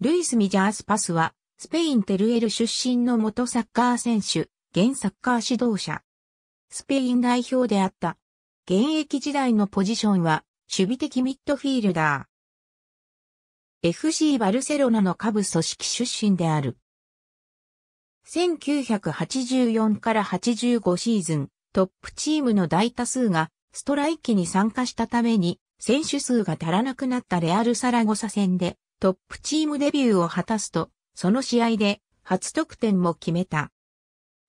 ルイス・ミジャース・パスは、スペイン・テルエル出身の元サッカー選手、現サッカー指導者。スペイン代表であった。現役時代のポジションは、守備的ミッドフィールダー。FC バルセロナの下部組織出身である。1984から85シーズン、トップチームの大多数がストライキに参加したために選手数が足らなくなったレアルサラゴサ戦でトップチームデビューを果たすと、その試合で初得点も決めた。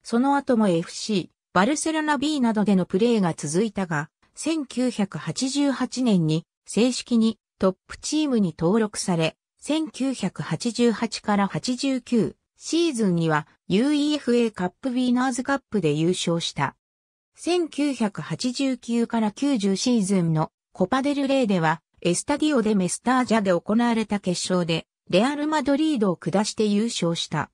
その後も FC、バルセロナ B などでのプレーが続いたが、1988年に正式にトップチームに登録され、1988から89シーズンには UEFA カップウィーナーズカップで優勝した。1989から90シーズンのコパデルレイではエスタディオでメスタージャで行われた決勝で、レアル・マドリードを下して優勝した。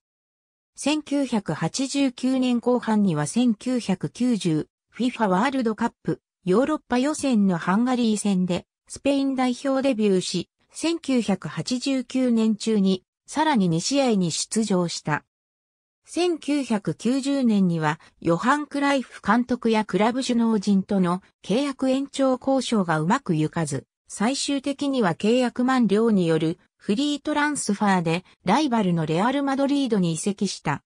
1989年後半には1990 FIFA ワールドカップヨーロッパ予選のハンガリー戦でスペイン代表デビューし、1989年中にさらに2試合に出場した。1990年にはヨハン・クライフ監督やクラブ首脳陣との契約延長交渉がうまくいかず、最終的には契約満了によるフリートランスファーでライバルのレアル・マドリードに移籍した。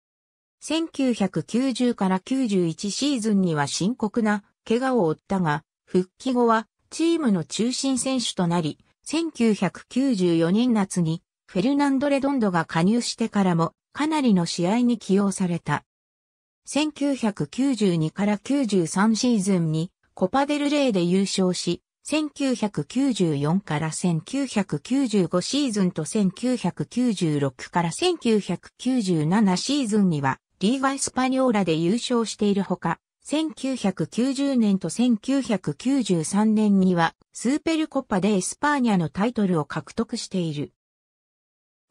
1990から91シーズンには深刻な怪我を負ったが、復帰後はチームの中心選手となり、1994年夏にフェルナンド・レドンドが加入してからもかなりの試合に起用された。1992から93シーズンにコパデルレイで優勝し、1994から1995シーズンと1996から1997シーズンにはリーガ・エスパニョーラで優勝しているほか、1990年と1993年にはスーペルコパでエスパーニャのタイトルを獲得している。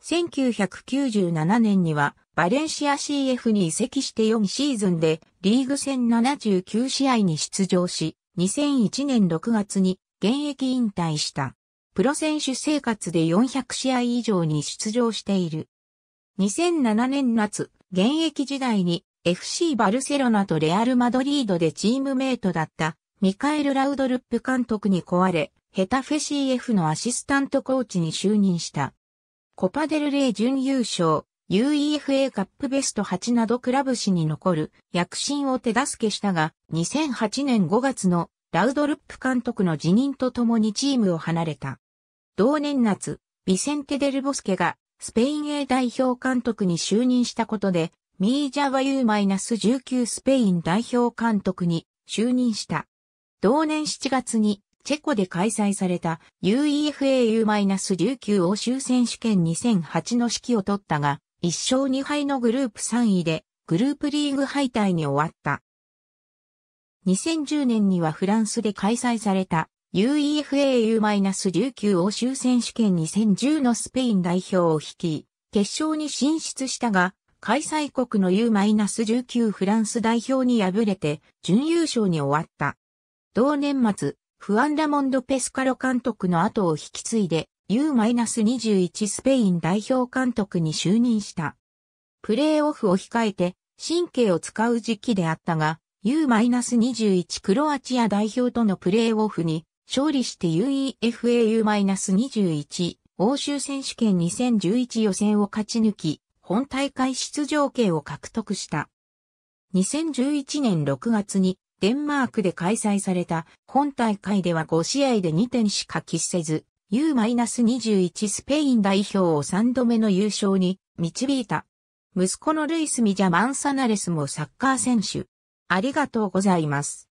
1997年にはバレンシア CF に移籍して4シーズンでリーグ戦79試合に出場し、2001年6月に現役引退した。プロ選手生活で400試合以上に出場している。2007年夏、現役時代に FC バルセロナとレアル・マドリードでチームメイトだったミカエル・ラウドルップ監督に壊れ、ヘタフェ CF のアシスタントコーチに就任した。コパデルレイ準優勝、UEFA カップベスト8などクラブ史に残る躍進を手助けしたが、2008年5月のラウドルップ監督の辞任とともにチームを離れた。同年夏、ビセンテ・デル・ボスケがスペイン A 代表監督に就任したことで、ミージャワ U-19 スペイン代表監督に就任した。同年7月にチェコで開催された UEFAU-19 欧州選手権2008の指揮を取ったが、1勝2敗のグループ3位でグループリーグ敗退に終わった。2010年にはフランスで開催された UEFAU-19 欧州選手権2010のスペイン代表を率い、決勝に進出したが、開催国の U-19 フランス代表に敗れて、準優勝に終わった。同年末、フアンラモンド・ペスカロ監督の後を引き継いで、U-21 スペイン代表監督に就任した。プレーオフを控えて、神経を使う時期であったが、U-21 クロアチア代表とのプレーオフに勝利して UEFAU-21 欧州選手権2011予選を勝ち抜き、本大会出場権を獲得した。2011年6月にデンマークで開催された本大会では5試合で2点しか喫せず、U-21 スペイン代表を3度目の優勝に導いた。息子のルイス・ミジャ・マンサナレスもサッカー選手。ありがとうございます。